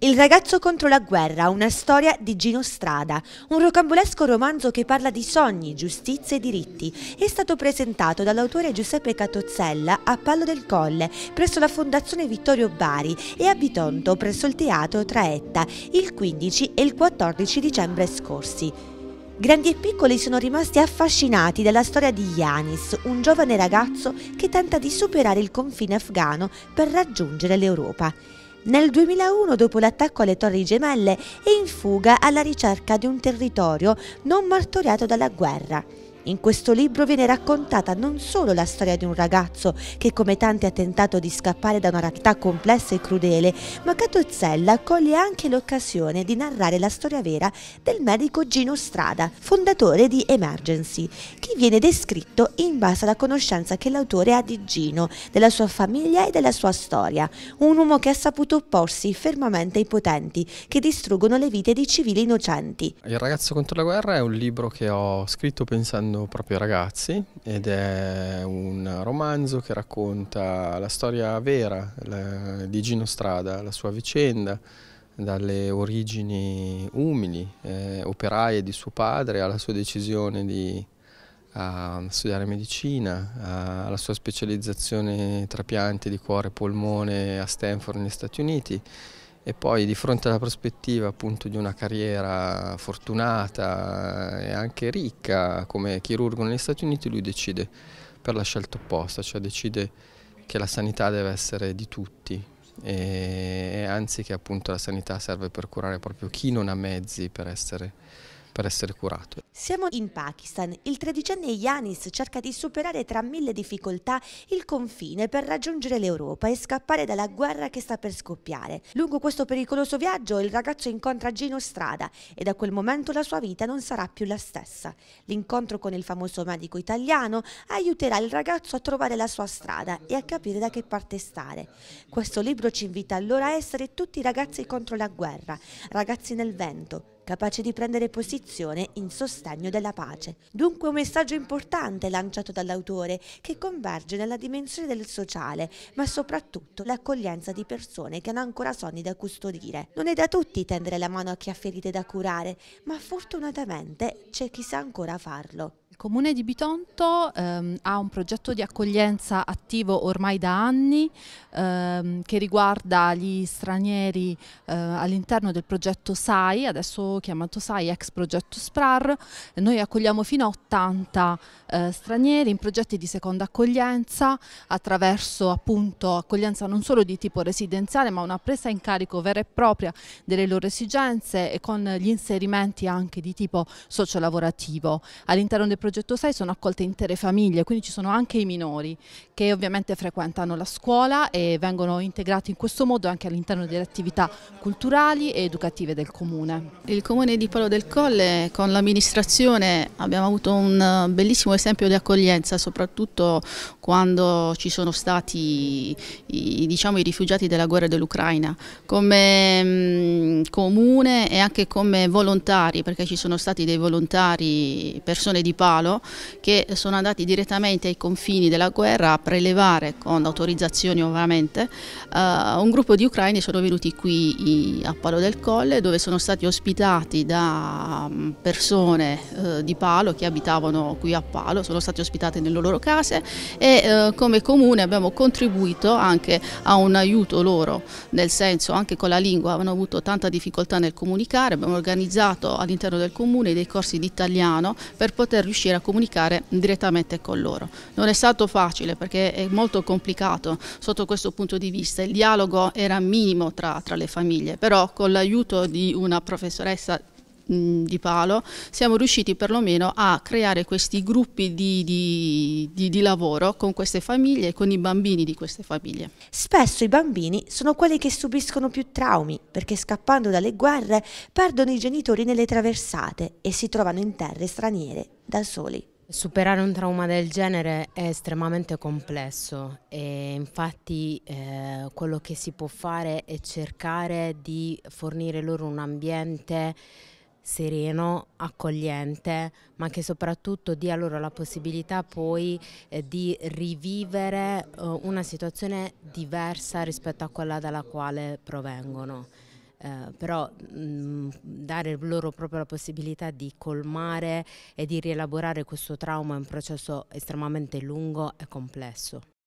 Il ragazzo contro la guerra, una storia di Gino Strada, un rocambolesco romanzo che parla di sogni, giustizia e diritti, è stato presentato dall'autore Giuseppe Catozzella a Pallo del Colle presso la Fondazione Vittorio Bari e a Bitonto presso il Teatro Traetta il 15 e il 14 dicembre scorsi. Grandi e piccoli sono rimasti affascinati dalla storia di Yanis, un giovane ragazzo che tenta di superare il confine afghano per raggiungere l'Europa. Nel 2001, dopo l'attacco alle Torri Gemelle, è in fuga alla ricerca di un territorio non martoriato dalla guerra. In questo libro viene raccontata non solo la storia di un ragazzo che come tanti ha tentato di scappare da una realtà complessa e crudele, ma Catozzella coglie anche l'occasione di narrare la storia vera del medico Gino Strada, fondatore di Emergency, che viene descritto in base alla conoscenza che l'autore ha di Gino, della sua famiglia e della sua storia, un uomo che ha saputo opporsi fermamente ai potenti che distruggono le vite di civili innocenti. Il ragazzo contro la guerra è un libro che ho scritto pensando quando proprio ragazzi ed è un romanzo che racconta la storia vera la, di Gino Strada, la sua vicenda, dalle origini umili, eh, operaie di suo padre, alla sua decisione di a studiare medicina, alla sua specializzazione trapianti di cuore e polmone a Stanford negli Stati Uniti e poi di fronte alla prospettiva appunto di una carriera fortunata e anche ricca come chirurgo negli Stati Uniti lui decide per la scelta opposta, cioè decide che la sanità deve essere di tutti e, e anzi che appunto la sanità serve per curare proprio chi non ha mezzi per essere per essere curato. Siamo in Pakistan. Il tredicenne Yanis cerca di superare tra mille difficoltà il confine per raggiungere l'Europa e scappare dalla guerra che sta per scoppiare. Lungo questo pericoloso viaggio il ragazzo incontra Gino Strada e da quel momento la sua vita non sarà più la stessa. L'incontro con il famoso medico italiano aiuterà il ragazzo a trovare la sua strada e a capire da che parte stare. Questo libro ci invita allora a essere tutti ragazzi contro la guerra, ragazzi nel vento, capace di prendere posizione in sostegno della pace. Dunque un messaggio importante lanciato dall'autore che converge nella dimensione del sociale, ma soprattutto l'accoglienza di persone che hanno ancora sogni da custodire. Non è da tutti tendere la mano a chi ha ferite da curare, ma fortunatamente c'è chi sa ancora farlo. Comune di Bitonto ehm, ha un progetto di accoglienza attivo ormai da anni ehm, che riguarda gli stranieri eh, all'interno del progetto SAI, adesso chiamato SAI ex progetto SPRAR. Noi accogliamo fino a 80 eh, stranieri in progetti di seconda accoglienza attraverso appunto accoglienza non solo di tipo residenziale ma una presa in carico vera e propria delle loro esigenze e con gli inserimenti anche di tipo sociolavorativo. All'interno del progetto progetto 6 sono accolte intere famiglie, quindi ci sono anche i minori che ovviamente frequentano la scuola e vengono integrati in questo modo anche all'interno delle attività culturali e educative del comune. Il comune di Palo del Colle con l'amministrazione abbiamo avuto un eh, bellissimo esempio di accoglienza, soprattutto quando ci sono stati i, diciamo, i rifugiati della guerra dell'Ucraina, come mm, comune e anche come volontari, perché ci sono stati dei volontari, persone di pace Scalo che sono andati direttamente ai confini della guerra a prelevare con autorizzazioni ovviamente eh, un gruppo di ucraini sono venuti qui a Palo del Colle dove sono stati ospitati da mm, persone eh, di Palo che abitavano qui a Palo, sono stati ospitati nelle loro case e eh, come comune abbiamo contribuito anche a un aiuto loro, nel senso anche con la lingua avevano avuto tanta difficoltà nel comunicare, abbiamo organizzato all'interno del comune dei corsi di italiano per poter riuscire riuscire a comunicare direttamente con loro. Non è stato facile perché è molto complicato sotto questo punto di vista, il dialogo era minimo tra, tra le famiglie, però con l'aiuto di una professoressa mh, mm, di Palo siamo riusciti perlomeno a creare questi gruppi di, di, di, di lavoro con queste famiglie e con i bambini di queste famiglie. Spesso i bambini sono quelli che subiscono più traumi perché scappando dalle guerre perdono i genitori nelle traversate e si trovano in terre straniere da soli. Superare un trauma del genere è estremamente complesso e infatti eh, quello che si può fare è cercare di fornire loro un ambiente sereno, accogliente, ma che soprattutto dia loro la possibilità poi eh, di rivivere eh, una situazione diversa rispetto a quella dalla quale provengono. Eh, però mh, mm, dare loro proprio la possibilità di colmare e di rielaborare questo trauma è un processo estremamente lungo e complesso.